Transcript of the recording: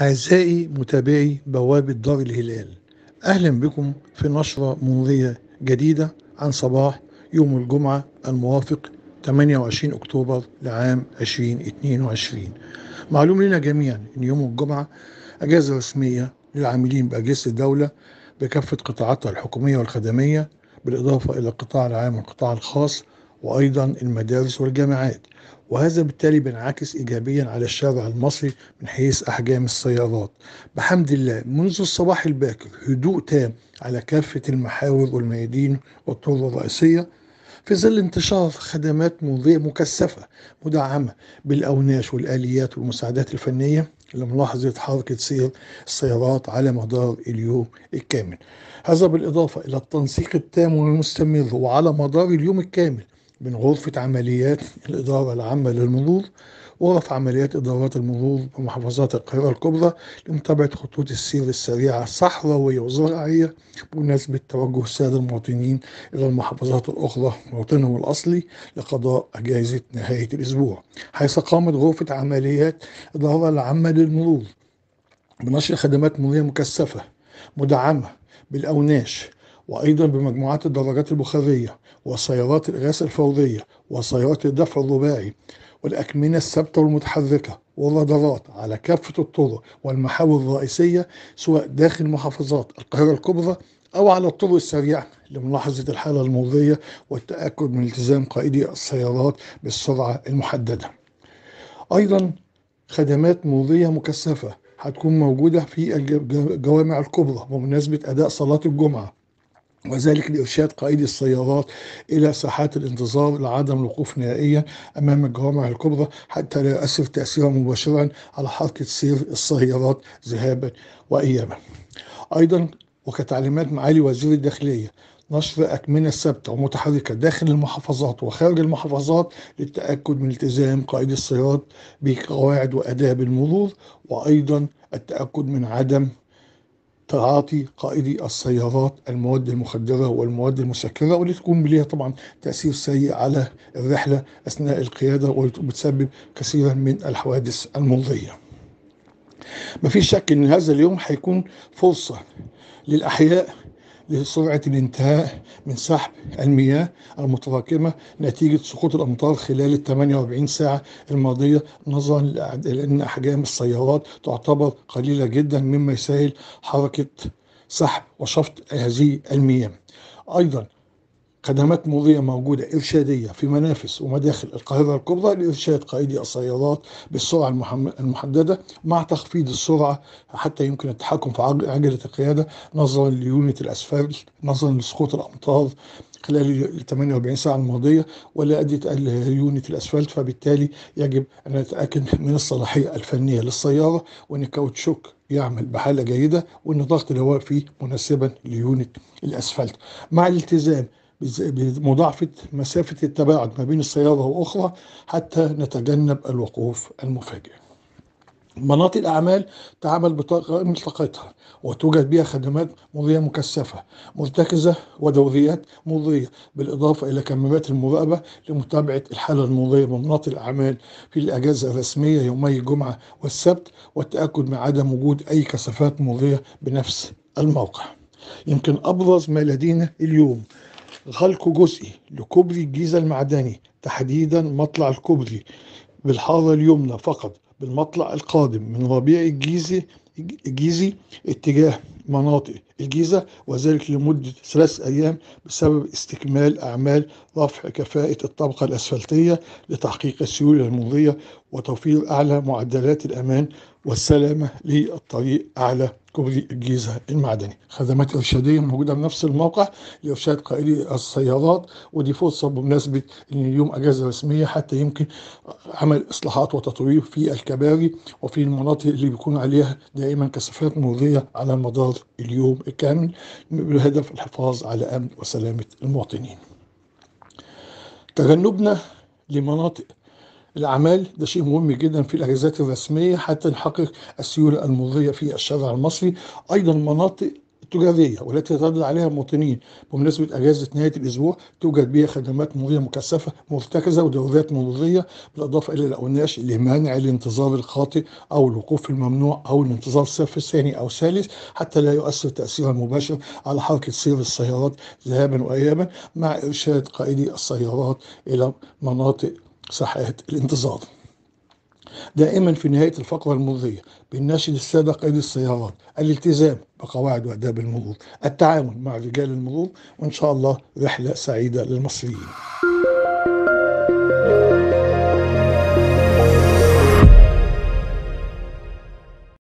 أعزائي متابعي بوابة دار الهلال أهلا بكم في نشرة ممضية جديدة عن صباح يوم الجمعة الموافق 28 أكتوبر لعام 2022 معلوم لنا جميعا أن يوم الجمعة أجازة رسمية للعاملين بأجهزة الدولة بكافة قطاعاتها الحكومية والخدمية بالإضافة إلى القطاع العام والقطاع الخاص وأيضا المدارس والجامعات وهذا بالتالي بينعكس إيجابيا على الشارع المصري من حيث أحجام السيارات بحمد الله منذ الصباح الباكر هدوء تام على كافة المحاور والميادين والطرق الرئيسية في ظل انتشار خدمات مكثفة مدعمة بالأوناش والآليات والمساعدات الفنية لملاحظة حركة سير السيارات على مدار اليوم الكامل هذا بالإضافة إلى التنسيق التام والمستمر وعلى مدار اليوم الكامل من غرفة عمليات الإدارة العامة للمرور وغرف عمليات إدارات المرور بمحافظات القاهرة الكبرى لمتابعة خطوط السير السريعة الصحراوية والزراعية بمناسبة توجه السادة المواطنين إلى المحافظات الأخرى موطنهم الأصلي لقضاء أجازة نهاية الأسبوع حيث قامت غرفة عمليات الإدارة العامة للمرور بنشر خدمات مرورية مكثفة مدعمة بالأوناش وأيضا بمجموعات الدراجات البخارية وسيارات الإغاثة الفورية وسيارات الدفع الرباعي والأكمنة الثابتة والمتحركة والرادارات على كافة الطرق والمحاور الرئيسية سواء داخل محافظات القاهرة الكبرى أو على الطرق السريعة لملاحظة الحالة المرضية والتأكد من التزام قائدي السيارات بالسرعة المحددة. أيضا خدمات مرضية مكثفة هتكون موجودة في الجوامع الكبرى بمناسبة أداء صلاة الجمعة وذلك لإرشاد قائدي السيارات إلى ساحات الانتظار لعدم الوقوف نهائيا أمام الجوامع الكبرى حتى لا يؤثر تأثيرا مباشرا على حركة سير السيارات ذهابا وإيابا. أيضا وكتعليمات معالي وزير الداخلية نشر أكمنة ثابتة ومتحركة داخل المحافظات وخارج المحافظات للتأكد من التزام قائد السيارات بقواعد وآداب المرور وأيضا التأكد من عدم تعاطي قائدي السيارات المواد المخدرة والمواد المسكرة واللي تكون لها طبعا تأثير سيء على الرحلة أثناء القيادة وبتسبب كثيرا من الحوادث المرضية ما في شك أن هذا اليوم هيكون فرصة للأحياء لسرعة الانتهاء من سحب المياه المتراكمة نتيجة سقوط الأمطار خلال ال 48 ساعة الماضية نظرا لأن أحجام السيارات تعتبر قليلة جدا مما يسهل حركة سحب وشفط هذه المياه. أيضا خدمات مضيئة موجودة إرشادية في منافس ومداخل القاهرة الكبرى لإرشاد قائدي السيارات بالسرعة المحددة مع تخفيض السرعة حتى يمكن التحكم في عجلة القيادة نظرا ليونة الأسفل نظرا لسقوط الأمطار خلال ال 48 ساعة الماضية ولا أدت يونة الأسفلت فبالتالي يجب أن نتأكد من الصلاحية الفنية للسيارة وأن الكاوتشوك يعمل بحالة جيدة وأن ضغط الهواء فيه مناسبا ليونة الأسفلت مع الالتزام بمضاعفة مسافة التباعد ما بين السيارة وأخرى حتى نتجنب الوقوف المفاجئ مناطق الأعمال تعمل بطاقه طاقتها وتوجد بها خدمات مضية مكثفة مرتكزة ودوريات مضية بالإضافة إلى كاميرات المراقبة لمتابعة الحالة المضية بمناطق الأعمال في الأجازة الرسمية يومي الجمعة والسبت والتأكد من عدم وجود أي كثافات مضية بنفس الموقع يمكن أبرز ما لدينا اليوم خلق جزئي لكوبري الجيزة المعدني تحديدا مطلع الكوبري بالحارة اليمنى فقط بالمطلع القادم من ربيع الجيزي الجيزي اتجاه مناطق الجيزة وذلك لمدة ثلاث أيام بسبب استكمال أعمال رفع كفاءة الطبقة الأسفلتية لتحقيق السيولة المضية وتوفير أعلى معدلات الأمان والسلامة للطريق أعلى كوبري الجيزة المعدني خدمات إرشادية موجودة بنفس الموقع لإرشاد قائدي السيارات ودي فرصة بمناسبة إن اليوم أجازة رسمية حتى يمكن عمل إصلاحات وتطوير في الكباري وفي المناطق اللي بيكون عليها دائما كثافات مرضية على المدار الحفاظ اليوم كامل بهدف الحفاظ على أمن وسلامة المواطنين تجنبنا لمناطق الأعمال ده شيء مهم جدا في الأجازات الرسمية حتى نحقق السيولة المضيه في الشارع المصري أيضا مناطق التجارية والتي يتردد عليها المواطنين بمناسبة أجازة نهاية الأسبوع توجد بها خدمات مرورية مكثفة مرتكزة ودورات مرورية بالإضافة إلى الأوناش اللي مانع الانتظار الخاطئ أو الوقوف الممنوع أو الانتظار الصف ثاني أو ثالث حتى لا يؤثر تأثيرا مباشر على حركة سير السيارات ذهابا وإيابا مع إرشاد قائدي السيارات إلى مناطق ساحات الانتظار دائما في نهاية الفقرة المضية بالناشد السابق إيدي السيارات الالتزام بقواعد وآداب المرور التعامل مع رجال المرور وإن شاء الله رحلة سعيدة للمصريين